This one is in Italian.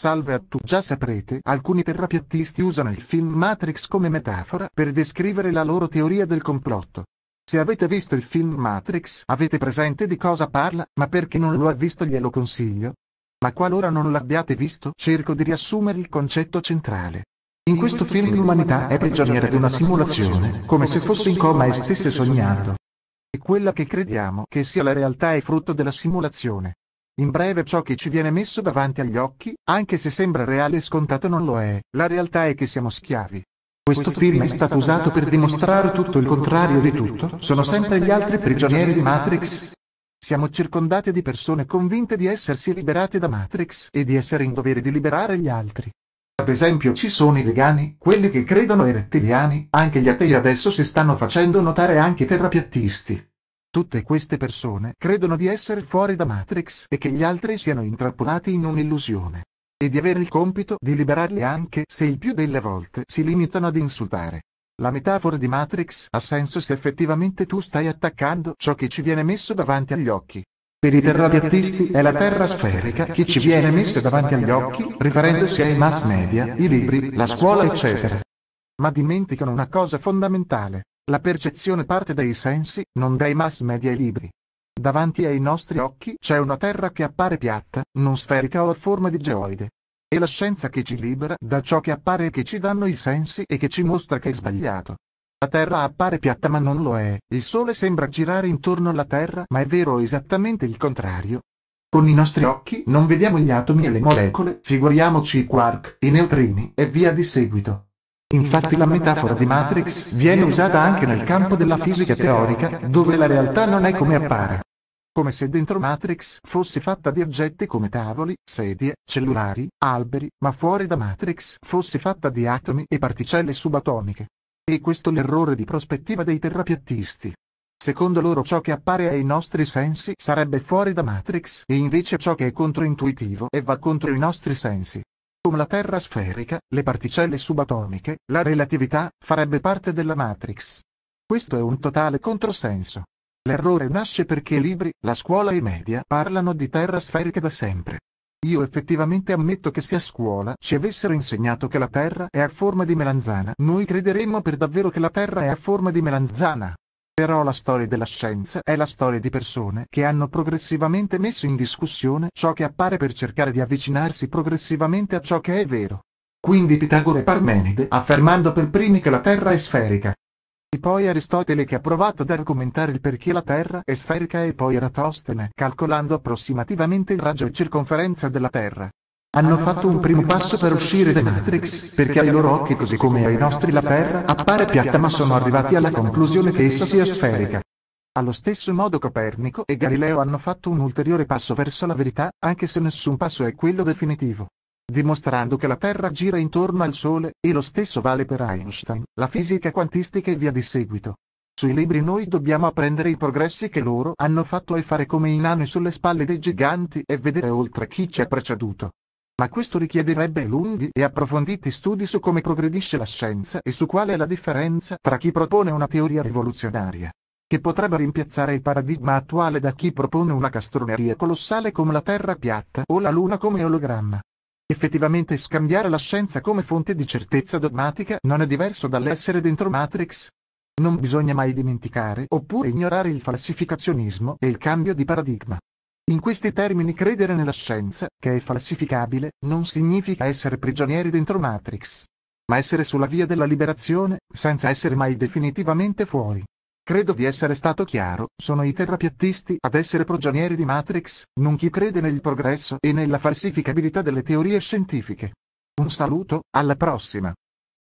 Salve a tu già saprete, alcuni terrapiattisti usano il film Matrix come metafora per descrivere la loro teoria del complotto. Se avete visto il film Matrix avete presente di cosa parla, ma perché non lo ha visto glielo consiglio. Ma qualora non l'abbiate visto, cerco di riassumere il concetto centrale. In questo film l'umanità è prigioniera di una simulazione, come se fosse in coma e stesse sognando. E quella che crediamo che sia la realtà è frutto della simulazione. In breve ciò che ci viene messo davanti agli occhi, anche se sembra reale e scontato non lo è, la realtà è che siamo schiavi. Questo film è stato usato per dimostrare tutto il contrario di tutto, sono sempre gli altri prigionieri di Matrix. Siamo circondati di persone convinte di essersi liberate da Matrix e di essere in dovere di liberare gli altri. Ad esempio ci sono i vegani, quelli che credono ai rettiliani, anche gli atei adesso si stanno facendo notare anche i terrapiattisti. Tutte queste persone credono di essere fuori da Matrix e che gli altri siano intrappolati in un'illusione. E di avere il compito di liberarli anche se il più delle volte si limitano ad insultare. La metafora di Matrix ha senso se effettivamente tu stai attaccando ciò che ci viene messo davanti agli occhi. Per i terrapiattisti è la terra sferica che ci viene messa davanti agli occhi, riferendosi ai mass media, i libri, la scuola eccetera. Ma dimenticano una cosa fondamentale. La percezione parte dai sensi, non dai mass media e libri. Davanti ai nostri occhi c'è una terra che appare piatta, non sferica o a forma di geoide. È la scienza che ci libera da ciò che appare e che ci danno i sensi e che ci mostra che è sbagliato. La Terra appare piatta ma non lo è, il Sole sembra girare intorno alla Terra ma è vero esattamente il contrario. Con i nostri occhi non vediamo gli atomi e le molecole, figuriamoci i quark, i neutrini e via di seguito. Infatti la metafora di Matrix viene usata anche nel campo della fisica teorica, dove la realtà non è come appare. Come se dentro Matrix fosse fatta di oggetti come tavoli, sedie, cellulari, alberi, ma fuori da Matrix fosse fatta di atomi e particelle subatomiche. E questo l'errore di prospettiva dei terrapiattisti. Secondo loro ciò che appare ai nostri sensi sarebbe fuori da Matrix e invece ciò che è controintuitivo e va contro i nostri sensi come la Terra sferica, le particelle subatomiche, la relatività, farebbe parte della Matrix. Questo è un totale controsenso. L'errore nasce perché i libri, la scuola e i media parlano di terra sferica da sempre. Io effettivamente ammetto che se a scuola ci avessero insegnato che la Terra è a forma di melanzana, noi crederemmo per davvero che la Terra è a forma di melanzana. Però la storia della scienza è la storia di persone che hanno progressivamente messo in discussione ciò che appare per cercare di avvicinarsi progressivamente a ciò che è vero. Quindi Pitagora e Parmenide affermando per primi che la Terra è sferica. E poi Aristotele che ha provato ad argomentare il perché la Terra è sferica e poi Eratostene calcolando approssimativamente il raggio e circonferenza della Terra. Hanno fatto un primo passo per uscire da Matrix, perché ai loro occhi così come ai nostri la Terra appare piatta ma sono arrivati alla conclusione che essa sia sferica. Allo stesso modo Copernico e Galileo hanno fatto un ulteriore passo verso la verità, anche se nessun passo è quello definitivo dimostrando che la Terra gira intorno al Sole, e lo stesso vale per Einstein, la fisica quantistica e via di seguito. Sui libri noi dobbiamo apprendere i progressi che loro hanno fatto e fare come i nani sulle spalle dei giganti e vedere oltre chi ci ha preceduto. Ma questo richiederebbe lunghi e approfonditi studi su come progredisce la scienza e su qual è la differenza tra chi propone una teoria rivoluzionaria, che potrebbe rimpiazzare il paradigma attuale da chi propone una castroneria colossale come la Terra piatta o la Luna come ologramma. Effettivamente scambiare la scienza come fonte di certezza dogmatica non è diverso dall'essere dentro Matrix. Non bisogna mai dimenticare oppure ignorare il falsificazionismo e il cambio di paradigma. In questi termini credere nella scienza, che è falsificabile, non significa essere prigionieri dentro Matrix, ma essere sulla via della liberazione, senza essere mai definitivamente fuori. Credo di essere stato chiaro, sono i terrapiattisti ad essere prigionieri di Matrix, non chi crede nel progresso e nella falsificabilità delle teorie scientifiche. Un saluto, alla prossima!